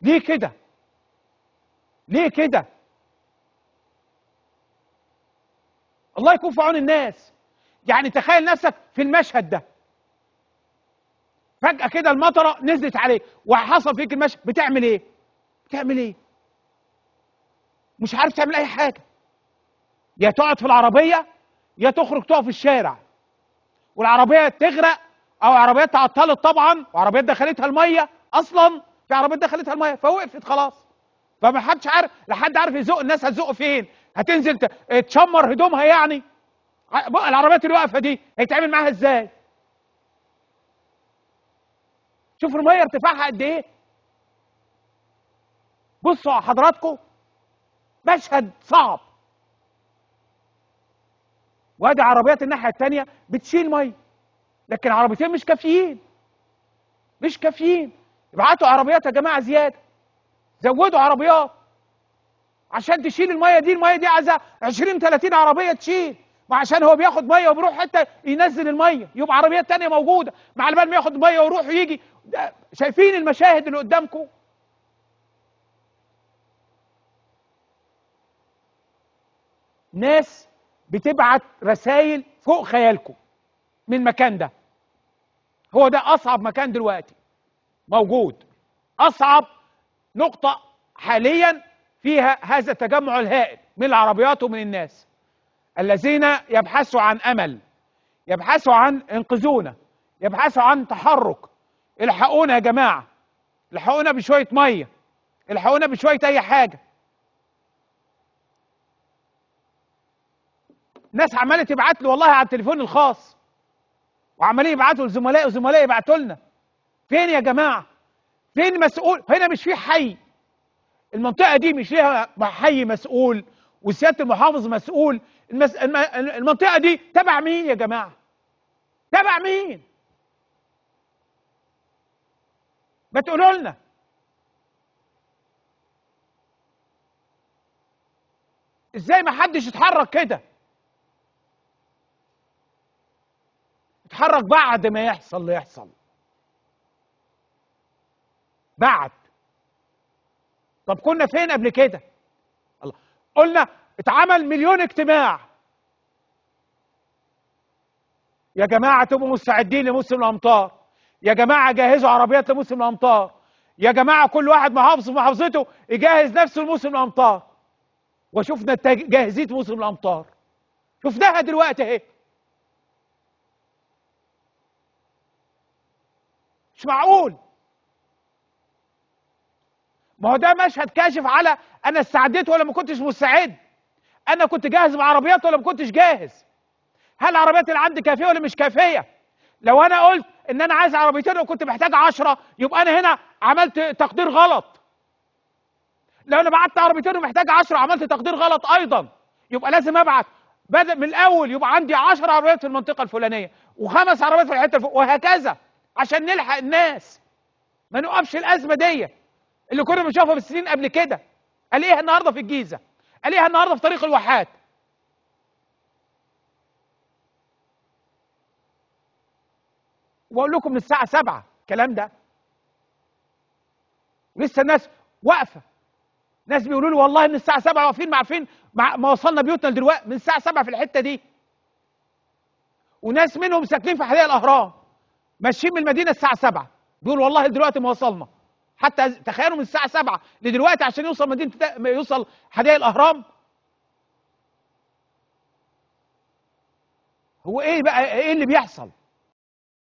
ليه كده ليه كده الله يكون في عون الناس يعني تخيل نفسك في المشهد ده فجأة كده المطرة نزلت عليك وحصل فيك المشهد بتعمل ايه بتعمل ايه مش عارف تعمل اي حاجة يا تقعد في العربية يا تخرج تقف في الشارع والعربية تغرق او عربيات تعطلت طبعا وعربيات دخلتها المية اصلا في عربيه دخلتها الميه فوقفت خلاص فما حدش عارف لا حد عارف يزق الناس هتزق فين هتنزل تشمر هدومها يعني بقى العربيات اللي واقفه دي هيتعمل معاها ازاي شوفوا الميه ارتفاعها قد ايه بصوا على حضراتكم مشهد صعب وادي عربيات الناحيه الثانيه بتشيل ميه لكن عربيتين مش كافيين مش كافيين ابعتوا عربيات يا جماعه زياده زودوا عربيات عشان تشيل الميه دي الميه دي عايزه 20 30 عربيه تشيل ما عشان هو بياخد ميه وبيروح حته ينزل الميه يبقى عربيات تانية موجوده مع البال ما ياخد ميه ويروح ويجي شايفين المشاهد اللي قدامكم ناس بتبعت رسائل فوق خيالكم من المكان ده هو ده اصعب مكان دلوقتي موجود أصعب نقطة حاليا فيها هذا التجمع الهائل من العربيات ومن الناس الذين يبحثوا عن أمل يبحثوا عن انقذونا يبحثوا عن تحرك الحقونا يا جماعة الحقونا بشوية مية الحقونا بشوية أي حاجة ناس عماله تبعت له والله على التليفون الخاص وعمالين يبعتوا لزملائي وزملائي يبعتوا لنا فين يا جماعة فين مسؤول هنا مش في حي المنطقة دي مش ليها حي مسؤول وسيادة المحافظ مسؤول المس... المنطقة دي تبع مين يا جماعة تبع مين ما تقولوا لنا ازاي ما حدش يتحرك كده اتحرك بعد ما يحصل اللي يحصل بعد طب كنا فين قبل كده الله قلنا اتعمل مليون اجتماع يا جماعة تبقوا مستعدين لموسم الأمطار يا جماعة جهزوا عربيات لموسم الأمطار يا جماعة كل واحد محافظ في محافظته يجهز نفسه لموسم الأمطار وشفنا جاهزية موسم الأمطار شفناها دلوقتي اهي مش معقول ما هو ده مشهد كاشف على انا استعديت ولا ما كنتش مستعد انا كنت جاهز بعربيات ولا ما كنتش جاهز هل العربيات اللي عندي كافيه ولا مش كافيه لو انا قلت ان انا عايز عربيتين وكنت محتاج عشرة يبقى انا هنا عملت تقدير غلط لو انا بعت عربيتين ومحتاج عشرة عملت تقدير غلط ايضا يبقى لازم ابعت بدأ من الاول يبقى عندي 10 عربيات في المنطقه الفلانيه وخمس عربيات في الحته الفلانيه وهكذا عشان نلحق الناس ما نوقفش الازمه ديت اللي كنا بنشوفها في السنين قبل كده الاقيها النهارده في الجيزه الاقيها النهارده في طريق الواحات واقول لكم من الساعه 7 الكلام ده لسه الناس واقفه ناس بيقولوا لي والله من الساعه 7 واقفين ما عارفين ما وصلنا بيوتنا لدلوقتي من الساعه 7 في الحته دي وناس منهم ساكنين في حديقه الاهرام ماشيين من المدينه الساعه 7 بيقولوا والله دلوقتي ما وصلنا حتى تخيلوا من الساعه 7 لدلوقتي عشان يوصل مدينه يوصل حدائق الاهرام هو ايه بقى ايه اللي بيحصل